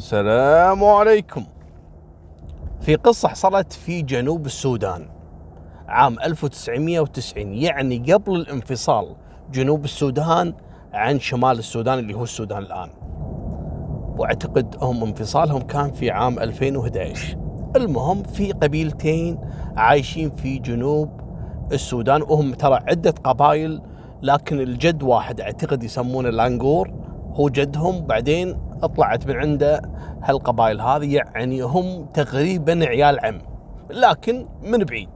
السلام عليكم في قصة حصلت في جنوب السودان عام 1990 يعني قبل الانفصال جنوب السودان عن شمال السودان اللي هو السودان الآن واعتقد هم انفصالهم كان في عام 2011 المهم في قبيلتين عايشين في جنوب السودان وهم ترى عدة قبائل لكن الجد واحد اعتقد يسمونه لانغور هو جدهم بعدين طلعت من عنده هالقبائل هذه يعني هم تقريبا عيال عم لكن من بعيد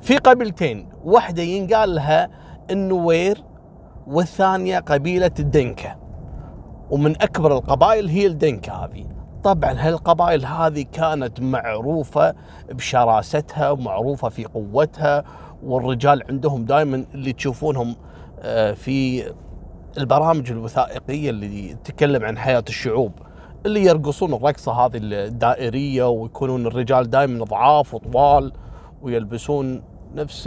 في قبيلتين واحدة ينقال لها النوير والثانية قبيلة الدنكة ومن أكبر القبائل هي الدنكة هذه طبعا هالقبائل هذه كانت معروفة بشراستها ومعروفة في قوتها والرجال عندهم دائما اللي تشوفونهم آه، في البرامج الوثائقيه اللي تتكلم عن حياه الشعوب اللي يرقصون الرقصه هذه الدائريه ويكونون الرجال دائما ضعاف وطوال ويلبسون نفس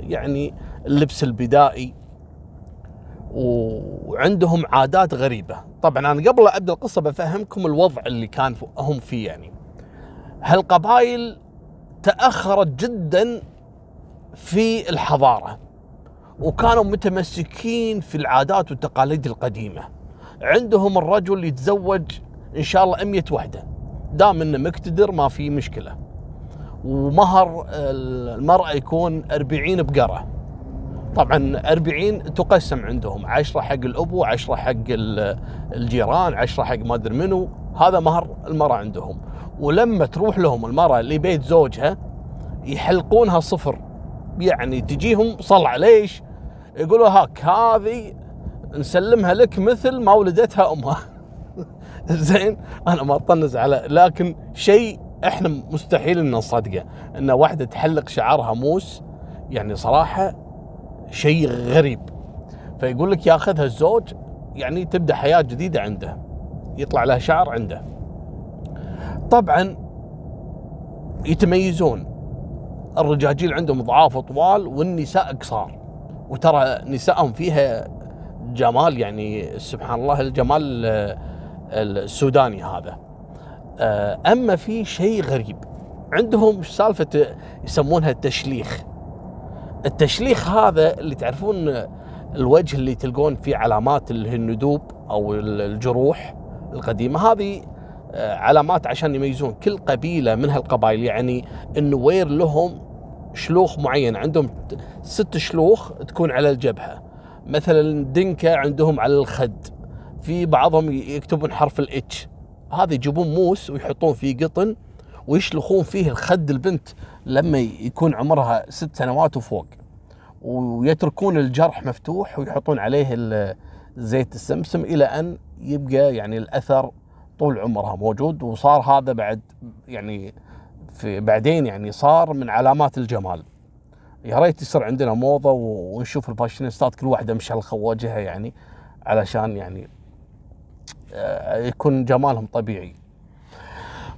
يعني اللبس البدائي وعندهم عادات غريبه طبعا انا قبل ابدا القصه بفهمكم الوضع اللي كان هم فيه يعني هالقبائل تاخرت جدا في الحضاره وكانوا متمسكين في العادات والتقاليد القديمة عندهم الرجل يتزوج إن شاء الله 100 وحدة دام إنه مقتدر ما في مشكلة ومهر المرأة يكون 40 بقرة طبعا 40 تقسم عندهم 10 حق الأبو عشرة و10 حق الجيران 10 حق ما أدري منو هذا مهر المرأة عندهم ولما تروح لهم المرأة لبيت زوجها يحلقونها صفر يعني تجيهم صلع ليش يقولوا هاك هذه نسلمها لك مثل ما ولدتها امها زين انا ما اطنز على لكن شيء احنا مستحيل ان نصدقه ان واحده تحلق شعرها موس يعني صراحه شيء غريب فيقول لك ياخذها الزوج يعني تبدا حياه جديده عنده يطلع لها شعر عنده طبعا يتميزون الرجاجيل عندهم ضعاف طوال والنساء قصار وترى نسائهم فيها جمال يعني سبحان الله الجمال آه، السوداني هذا آه، اما في شيء غريب عندهم سالفه آه، يسمونها التشليخ التشليخ هذا اللي تعرفون الوجه اللي تلقون فيه علامات الندوب او الجروح القديمه هذه علامات عشان يميزون كل قبيله من هالقبائل يعني النوير لهم شلوخ معين عندهم ست شلوخ تكون على الجبهه مثلا دنكه عندهم على الخد في بعضهم يكتبون حرف الاتش هذا يجيبون موس ويحطون فيه قطن ويشلخون فيه الخد البنت لما يكون عمرها ست سنوات وفوق ويتركون الجرح مفتوح ويحطون عليه زيت السمسم الى ان يبقى يعني الاثر طول عمرها موجود وصار هذا بعد يعني في بعدين يعني صار من علامات الجمال يا ريت يصير عندنا موضه ونشوف الفاشينيستات كل واحده مشلخه وجهها يعني علشان يعني آه، يكون جمالهم طبيعي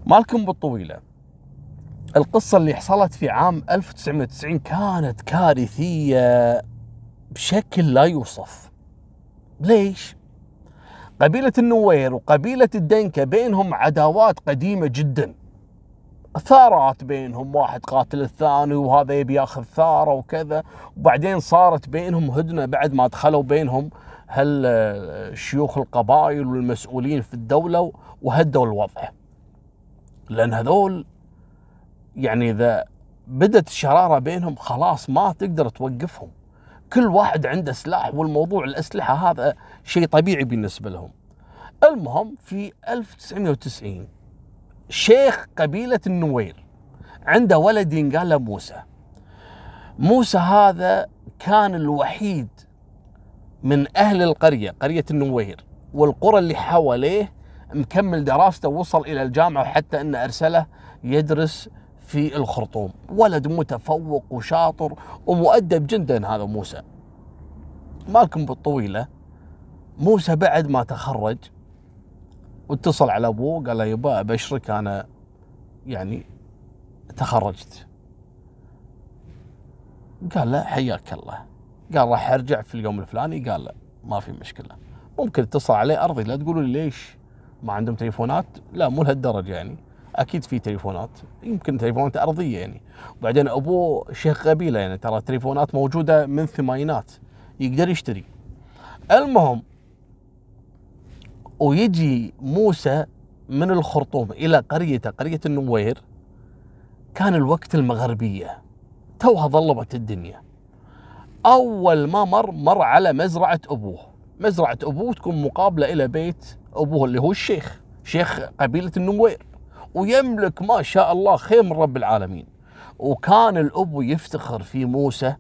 مالكم بالطويله القصه اللي حصلت في عام 1990 كانت كارثيه بشكل لا يوصف ليش قبيله النوير وقبيله الدنكه بينهم عداوات قديمه جدا ثارات بينهم واحد قاتل الثاني وهذا يبي ياخذ ثاره وكذا وبعدين صارت بينهم هدنه بعد ما دخلوا بينهم هل آه، شيوخ القبائل والمسؤولين في الدوله وهدوا الوضع لان هذول يعني اذا بدت الشراره بينهم خلاص ما تقدر توقفهم كل واحد عنده سلاح والموضوع الاسلحه هذا شيء طبيعي بالنسبه لهم المهم في 1990 شيخ قبيلة النوير عنده ولد ينقال له موسى موسى هذا كان الوحيد من أهل القرية قرية النوير والقرى اللي حواليه مكمل دراسته ووصل إلى الجامعة وحتى أنه أرسله يدرس في الخرطوم ولد متفوق وشاطر ومؤدب جدا هذا موسى مالكم بالطويلة موسى بعد ما تخرج واتصل على ابوه قال له يبا ابشرك انا يعني تخرجت قال له حياك الله قال راح ارجع في اليوم الفلاني قال له ما في مشكله ممكن اتصل عليه ارضي لا تقولوا لي ليش ما عندهم تليفونات لا مو لهالدرجه يعني اكيد في تليفونات يمكن تليفونات ارضيه يعني وبعدين ابوه شيخ قبيله يعني ترى تليفونات موجوده من الثمانينات يقدر يشتري المهم ويجي موسى من الخرطوم إلى قريته قرية النوير كان الوقت المغربية توها ظلمت الدنيا أول ما مر مر على مزرعة أبوه مزرعة أبوه تكون مقابلة إلى بيت أبوه اللي هو الشيخ شيخ قبيلة النوير ويملك ما شاء الله خير من رب العالمين وكان الأب يفتخر في موسى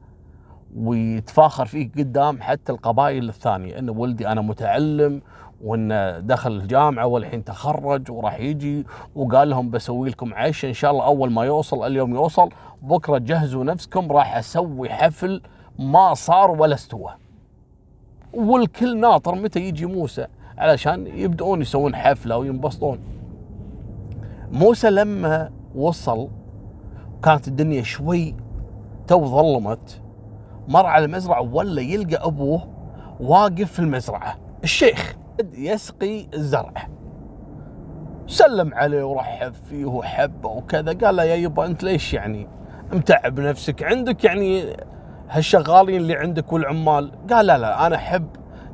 ويتفاخر فيه قدام حتى القبائل الثانية ان ولدي أنا متعلم وانه دخل الجامعه والحين تخرج وراح يجي وقال لهم بسوي لكم عيش ان شاء الله اول ما يوصل اليوم يوصل بكره جهزوا نفسكم راح اسوي حفل ما صار ولا استوى. والكل ناطر متى يجي موسى علشان يبدؤون يسوون حفله وينبسطون. موسى لما وصل كانت الدنيا شوي تو ظلمت مر على المزرعه ولا يلقى ابوه واقف في المزرعه الشيخ يسقي الزرع سلم عليه ورحب فيه وحبه وكذا قال له يا يبا انت ليش يعني متعب نفسك عندك يعني هالشغالين اللي عندك والعمال قال لا لا انا احب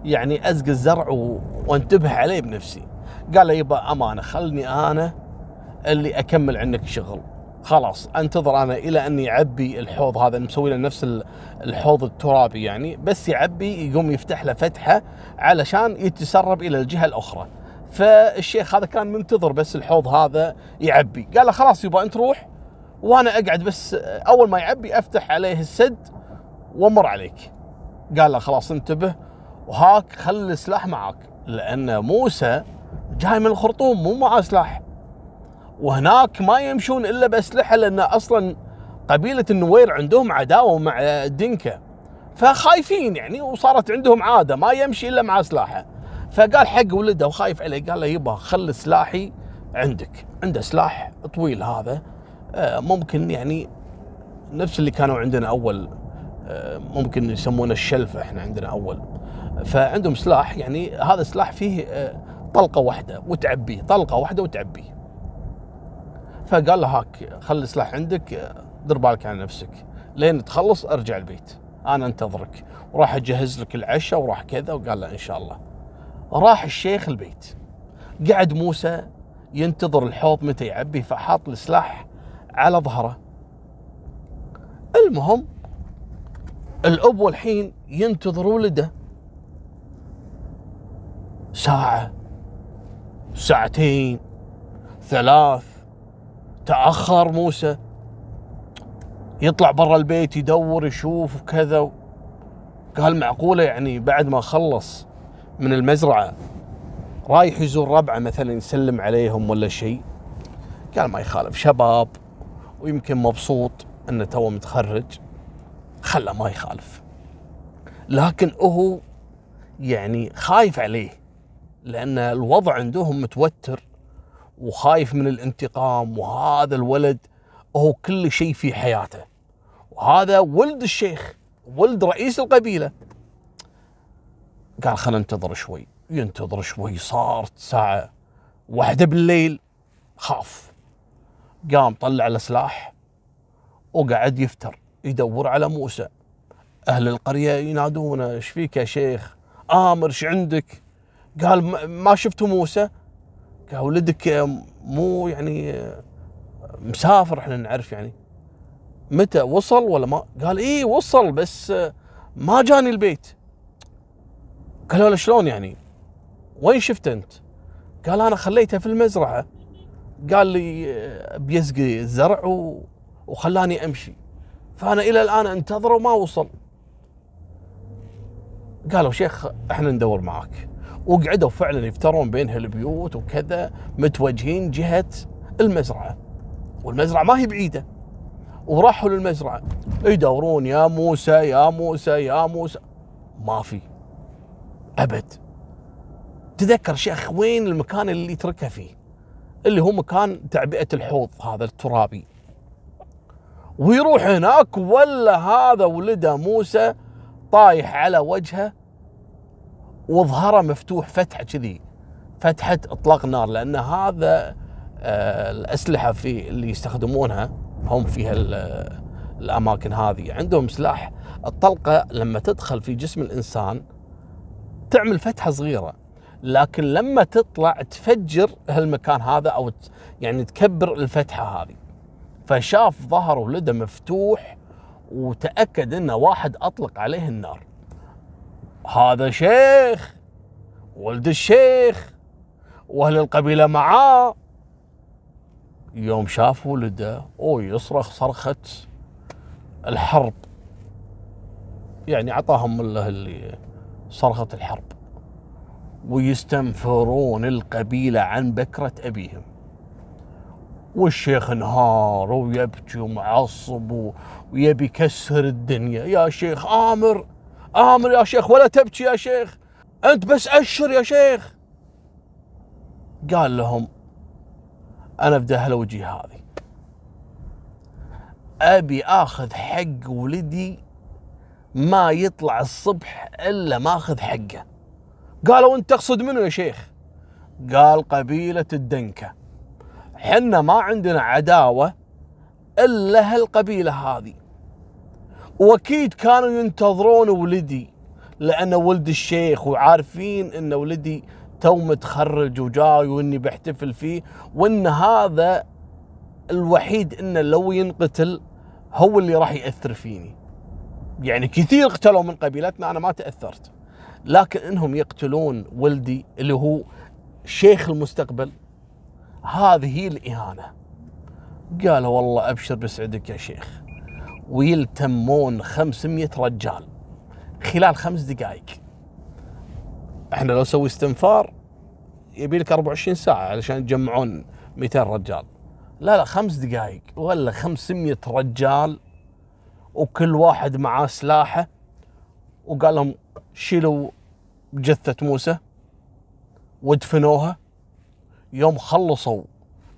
يعني ازق الزرع وانتبه عليه بنفسي قال له يبا امانه خلني انا اللي اكمل عنك شغل خلاص انتظر انا الى ان يعبي الحوض هذا مسوي له نفس الحوض الترابي يعني بس يعبي يقوم يفتح له فتحه علشان يتسرب الى الجهه الاخرى فالشيخ هذا كان منتظر بس الحوض هذا يعبي قال له خلاص يبا انت روح وانا اقعد بس اول ما يعبي افتح عليه السد وامر عليك قال له خلاص انتبه وهاك خلي السلاح معك لان موسى جاي من الخرطوم مو معاه سلاح وهناك ما يمشون الا باسلحه لان اصلا قبيله النوير عندهم عداوه مع دنكه فخايفين يعني وصارت عندهم عاده ما يمشي الا مع سلاحه فقال حق ولده وخايف عليه قال له يبا خل سلاحي عندك عنده سلاح طويل هذا آه، ممكن يعني نفس اللي كانوا عندنا اول آه، ممكن يسمونه الشلفه احنا عندنا اول فعندهم سلاح يعني هذا السلاح فيه آه، طلقه واحده وتعبيه طلقه واحده وتعبيه فقال له هاك خلي السلاح عندك دير بالك على نفسك لين تخلص ارجع البيت انا انتظرك وراح اجهز لك العشاء وراح كذا وقال له ان شاء الله راح الشيخ البيت قعد موسى ينتظر الحوض متى يعبي فحاط السلاح على ظهره المهم الاب والحين ينتظر ولده ساعه ساعتين ثلاث تاخر موسى يطلع برا البيت يدور يشوف كذا قال معقوله يعني بعد ما خلص من المزرعه رايح يزور ربعه مثلا يسلم عليهم ولا شيء قال ما يخالف شباب ويمكن مبسوط انه توه متخرج خلى ما يخالف لكن هو يعني خايف عليه لان الوضع عندهم متوتر وخايف من الانتقام وهذا الولد هو كل شيء في حياته وهذا ولد الشيخ ولد رئيس القبيلة قال خلنا ننتظر شوي ينتظر شوي صارت ساعة واحدة بالليل خاف قام طلع السلاح وقعد يفتر يدور على موسى أهل القرية ينادونه ايش فيك يا شيخ آمر ايش عندك قال ما شفت موسى ولدك مو يعني مسافر احنا نعرف يعني متى وصل ولا ما قال ايه وصل بس ما جاني البيت قالوا له شلون يعني وين شفت انت قال انا خليته في المزرعه قال لي بيسقي الزرع وخلاني امشي فانا الى الان انتظره وما وصل قالوا شيخ احنا ندور معاك وقعدوا فعلا يفترون بين هالبيوت وكذا متوجهين جهه المزرعه والمزرعه ما هي بعيده وراحوا للمزرعه يدورون يا موسى يا موسى يا موسى ما في ابد تذكر شيخ وين المكان اللي يتركها فيه اللي هو مكان تعبئه الحوض هذا الترابي ويروح هناك ولا هذا ولده موسى طايح على وجهه وظهره مفتوح فتحه كذي فتحه اطلاق نار لان هذا آه، الاسلحه في اللي يستخدمونها هم في آه، الاماكن هذه عندهم سلاح الطلقه لما تدخل في جسم الانسان تعمل فتحه صغيره لكن لما تطلع تفجر هالمكان هذا او يعني تكبر الفتحه هذه فشاف ظهره لده مفتوح وتاكد انه واحد اطلق عليه النار هذا شيخ ولد الشيخ واهل القبيله معاه يوم شاف ولده او يصرخ صرخه الحرب يعني عطاهم الله اللي صرخه الحرب ويستنفرون القبيله عن بكره ابيهم والشيخ انهار ويبكي ومعصب ويبي يكسر الدنيا يا شيخ امر آمر يا شيخ ولا تبكي يا شيخ أنت بس أشر يا شيخ قال لهم أنا في وجهي هذه أبي آخذ حق ولدي ما يطلع الصبح إلا ماخذ حقه قالوا أنت تقصد منه يا شيخ قال قبيلة الدنكة حنا ما عندنا عداوة إلا هالقبيلة هذه واكيد كانوا ينتظرون ولدي لان ولد الشيخ وعارفين ان ولدي تو متخرج وجاي واني بحتفل فيه وان هذا الوحيد انه لو ينقتل هو اللي راح ياثر فيني. يعني كثير قتلوا من قبيلتنا انا ما تاثرت. لكن انهم يقتلون ولدي اللي هو شيخ المستقبل هذه هي الاهانه. قال والله ابشر بسعدك يا شيخ. ويلتمون 500 رجال خلال خمس دقائق احنا لو نسوي استنفار يبي لك 24 ساعه علشان يجمعون 200 رجال لا لا خمس دقائق ولا 500 رجال وكل واحد معاه سلاحه وقال لهم شيلوا جثه موسى ودفنوها يوم خلصوا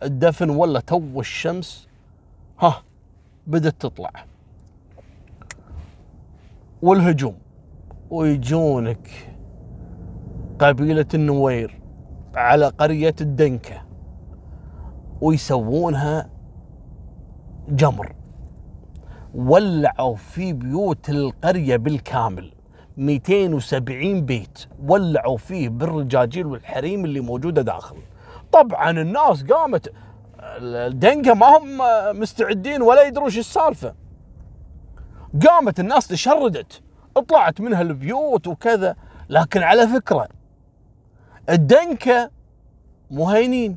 الدفن ولا تو الشمس ها بدت تطلع والهجوم ويجونك قبيلة النوير على قرية الدنكة ويسوونها جمر ولعوا في بيوت القرية بالكامل 270 بيت ولعوا فيه بالرجاجيل والحريم اللي موجودة داخل طبعا الناس قامت الدنكة ما هم مستعدين ولا يدرون السالفة قامت الناس تشردت طلعت منها البيوت وكذا لكن على فكرة الدنكة مهينين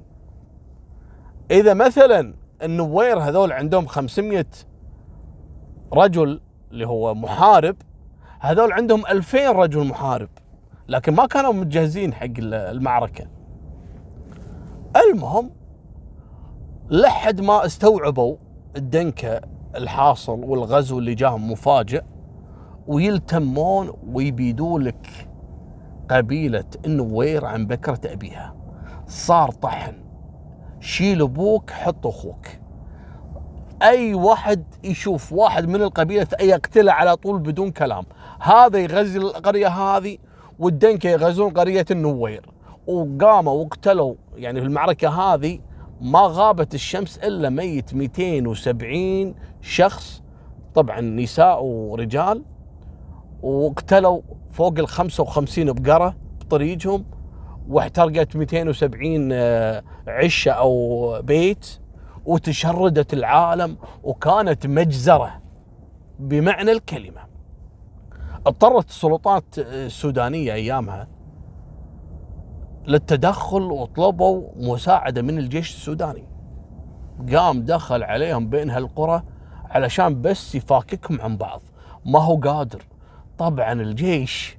إذا مثلا النوير هذول عندهم 500 رجل اللي هو محارب هذول عندهم 2000 رجل محارب لكن ما كانوا متجهزين حق المعركة المهم لحد ما استوعبوا الدنكة الحاصل والغزو اللي جاهم مفاجئ ويلتمون ويبيدون لك قبيلة النوير عن بكرة أبيها صار طحن شيل أبوك حط أخوك أي واحد يشوف واحد من القبيلة يقتله على طول بدون كلام هذا يغزي القرية هذه والدنكة يغزون قرية النوير وقاموا وقتلوا يعني في المعركة هذه ما غابت الشمس الا ميت 270 شخص طبعا نساء ورجال واقتلوا فوق ال 55 بقره بطريقهم واحترقت 270 آه، عشه او بيت وتشردت العالم وكانت مجزره بمعنى الكلمه اضطرت السلطات آه، السودانيه ايامها للتدخل وطلبوا مساعدة من الجيش السوداني قام دخل عليهم بين هالقرى علشان بس يفاككهم عن بعض ما هو قادر طبعا الجيش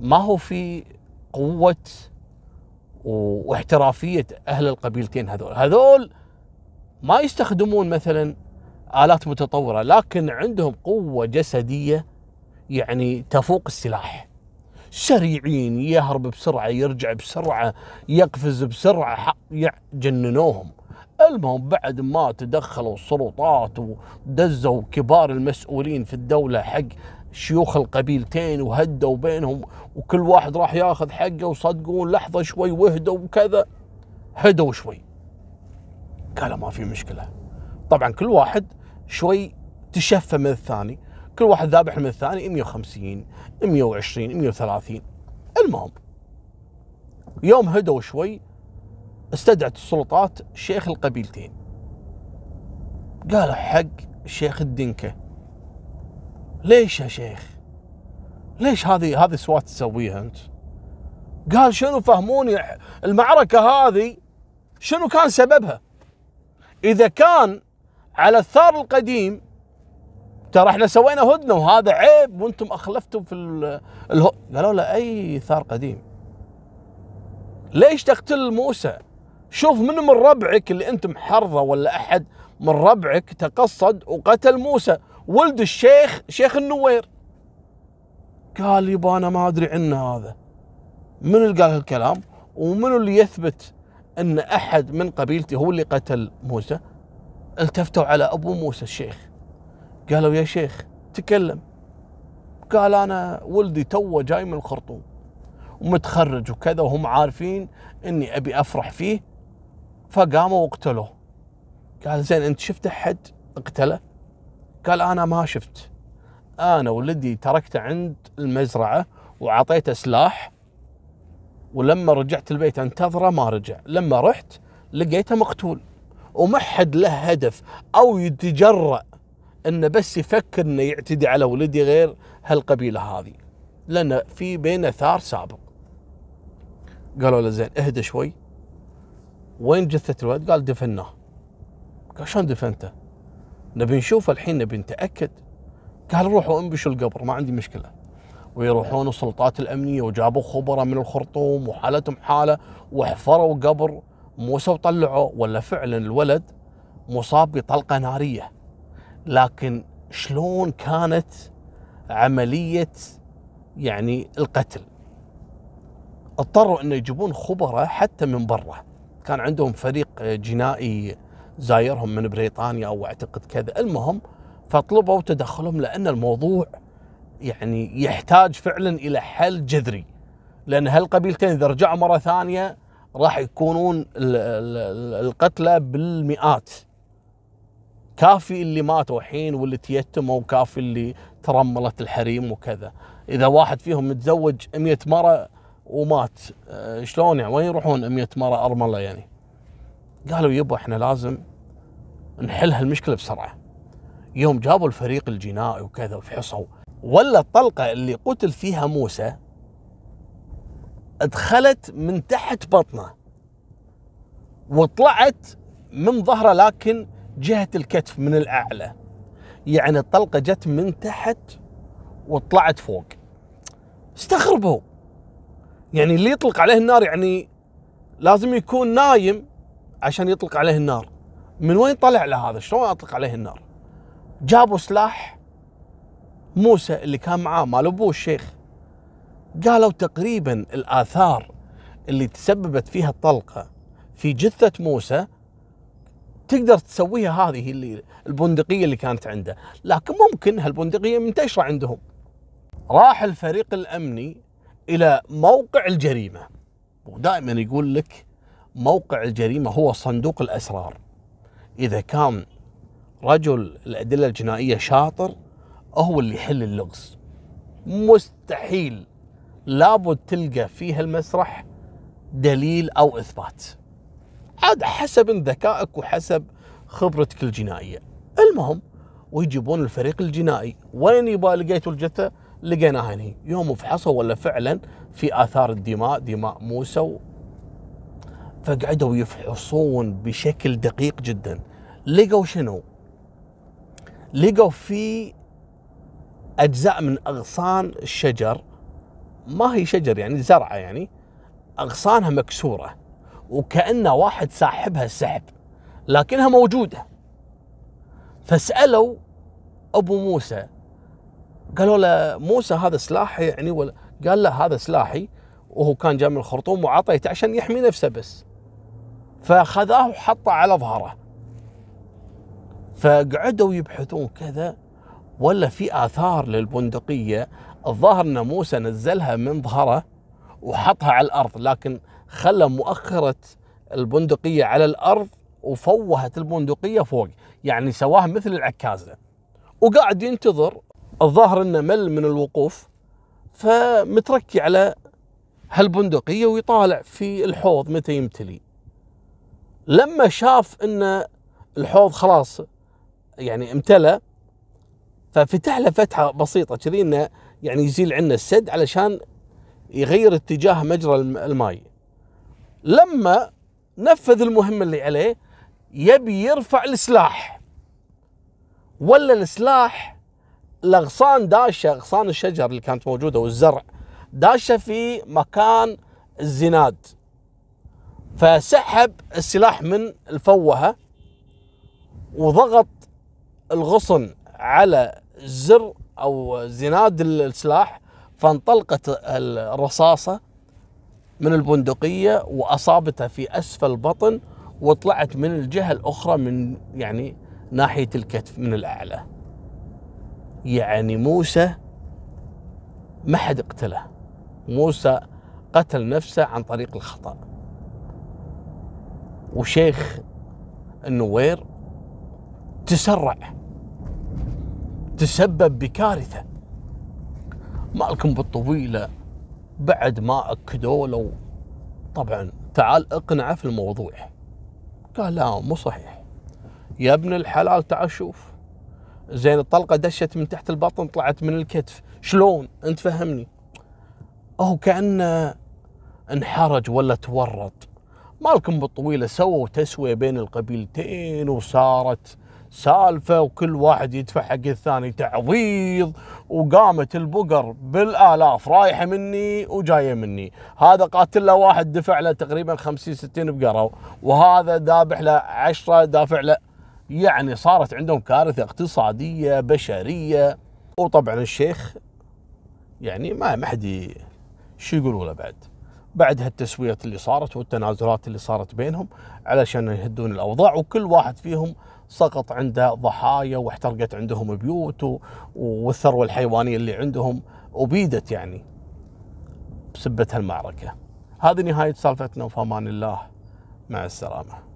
ما هو في قوة واحترافية أهل القبيلتين هذول هذول ما يستخدمون مثلا آلات متطورة لكن عندهم قوة جسدية يعني تفوق السلاح سريعين يهرب بسرعه يرجع بسرعه يقفز بسرعه جننوهم المهم بعد ما تدخلوا السلطات ودزوا كبار المسؤولين في الدوله حق شيوخ القبيلتين وهدوا بينهم وكل واحد راح ياخذ حقه وصدقون لحظه شوي وهدوا وكذا هدوا شوي قالوا ما في مشكله طبعا كل واحد شوي تشفى من الثاني كل واحد ذابح من الثاني 150 120 130 المهم يوم هدوا شوي استدعت السلطات شيخ القبيلتين قالوا حق شيخ الدنكه ليش يا شيخ؟ ليش هذه هذه سوات تسويها انت؟ قال شنو فهموني المعركه هذه شنو كان سببها؟ اذا كان على الثار القديم ترى احنا سوينا هدنه وهذا عيب وانتم اخلفتم في اله... قالوا له اي ثار قديم ليش تقتل موسى شوف من من ربعك اللي انت محرضه ولا احد من ربعك تقصد وقتل موسى ولد الشيخ شيخ النوير قال يبا انا ما ادري عنه هذا من اللي قال هالكلام ومن اللي يثبت ان احد من قبيلتي هو اللي قتل موسى التفتوا على ابو موسى الشيخ قالوا يا شيخ تكلم قال انا ولدي توه جاي من الخرطوم ومتخرج وكذا وهم عارفين اني ابي افرح فيه فقاموا وقتلوه قال زين انت شفت احد اقتله قال انا ما شفت انا ولدي تركته عند المزرعه وعطيته سلاح ولما رجعت البيت انتظره ما رجع لما رحت لقيته مقتول وما حد له هدف او يتجرأ انه بس يفكر انه يعتدي على ولدي غير هالقبيله هذه لان في بينه ثار سابق قالوا له زين اهدى شوي وين جثه الولد؟ قال دفناه قال شلون دفنته؟ نبي نشوف الحين نبي نتاكد قال روحوا انبشوا القبر ما عندي مشكله ويروحون السلطات الامنيه وجابوا خبراء من الخرطوم وحالتهم حاله وحفروا قبر موسى وطلعوه ولا فعلا الولد مصاب بطلقه ناريه لكن شلون كانت عمليه يعني القتل اضطروا انه يجيبون خبراء حتى من برا كان عندهم فريق جنائي زايرهم من بريطانيا او اعتقد كذا المهم فطلبوا تدخلهم لان الموضوع يعني يحتاج فعلا الى حل جذري لان هالقبيلتين اذا رجعوا مره ثانيه راح يكونون القتلى بالمئات كافي اللي ماتوا الحين واللي تيتموا وكافي اللي ترملت الحريم وكذا اذا واحد فيهم متزوج 100 مره ومات آه، شلون يعني وين يروحون 100 مره ارمله يعني قالوا يبا احنا لازم نحل هالمشكله بسرعه يوم جابوا الفريق الجنائي وكذا وفحصوا ولا الطلقه اللي قتل فيها موسى ادخلت من تحت بطنه وطلعت من ظهره لكن جهة الكتف من الأعلى يعني الطلقة جت من تحت وطلعت فوق استغربوا يعني اللي يطلق عليه النار يعني لازم يكون نايم عشان يطلق عليه النار من وين طلع له هذا شلون اطلق عليه النار جابوا سلاح موسى اللي كان معاه مال ابوه الشيخ قالوا تقريبا الاثار اللي تسببت فيها الطلقه في جثه موسى تقدر تسويها هذه اللي البندقيه اللي كانت عنده، لكن ممكن هالبندقيه منتشره عندهم. راح الفريق الامني الى موقع الجريمه ودائما يقول لك موقع الجريمه هو صندوق الاسرار. اذا كان رجل الادله الجنائيه شاطر هو اللي يحل اللغز. مستحيل لابد تلقى في هالمسرح دليل او اثبات. عاد حسب ذكائك وحسب خبرتك الجنائيه المهم ويجيبون الفريق الجنائي وين يبا لقيتوا الجثه لقيناها هني يوم فحصوا ولا فعلا في اثار الدماء دماء موسى فقعدوا يفحصون بشكل دقيق جدا لقوا شنو لقوا في اجزاء من اغصان الشجر ما هي شجر يعني زرعه يعني اغصانها مكسوره وكأنه واحد ساحبها السحب لكنها موجودة فسألوا أبو موسى قالوا له موسى هذا سلاحي يعني ولا قال له هذا سلاحي وهو كان جاي من الخرطوم وعطيته عشان يحمي نفسه بس فأخذاه وحطه على ظهره فقعدوا يبحثون كذا ولا في آثار للبندقية الظاهر أن موسى نزلها من ظهره وحطها على الأرض لكن خلى مؤخرة البندقية على الأرض وفوهت البندقية فوق يعني سواها مثل العكازة وقاعد ينتظر الظاهر انه مل من الوقوف فمتركي على هالبندقية ويطالع في الحوض متى يمتلي لما شاف ان الحوض خلاص يعني امتلأ ففتح له فتحه بسيطه كذي انه يعني يزيل عنا السد علشان يغير اتجاه مجرى الماي لما نفذ المهمة اللي عليه يبي يرفع السلاح ولا السلاح الاغصان داشه اغصان الشجر اللي كانت موجوده والزرع داشه في مكان الزناد فسحب السلاح من الفوهه وضغط الغصن على زر او زناد السلاح فانطلقت الرصاصه من البندقية وأصابتها في أسفل البطن وطلعت من الجهة الأخرى من يعني ناحية الكتف من الأعلى يعني موسى ما حد اقتله موسى قتل نفسه عن طريق الخطأ وشيخ النوير تسرع تسبب بكارثة مالكم بالطويلة بعد ما اكدوا له طبعا تعال اقنعه في الموضوع قال لا مو صحيح يا ابن الحلال تعال شوف زين الطلقه دشت من تحت البطن طلعت من الكتف شلون انت فهمني هو كانه انحرج ولا تورط مالكم بالطويله سووا تسويه بين القبيلتين وصارت سالفه وكل واحد يدفع حق الثاني تعويض وقامت البقر بالالاف رايحه مني وجايه مني هذا قاتل له واحد دفع له تقريبا 50 60 بقره وهذا دابح له 10 دافع له يعني صارت عندهم كارثه اقتصاديه بشريه وطبعا الشيخ يعني ما ما حد شو يقولوا له بعد بعد هالتسويات اللي صارت والتنازلات اللي صارت بينهم علشان يهدون الاوضاع وكل واحد فيهم سقط عنده ضحايا واحترقت عندهم بيوت والثروة الحيوانية اللي عندهم أبيدت يعني بسبة هالمعركة هذه نهاية سالفتنا وفي أمان الله مع السلامة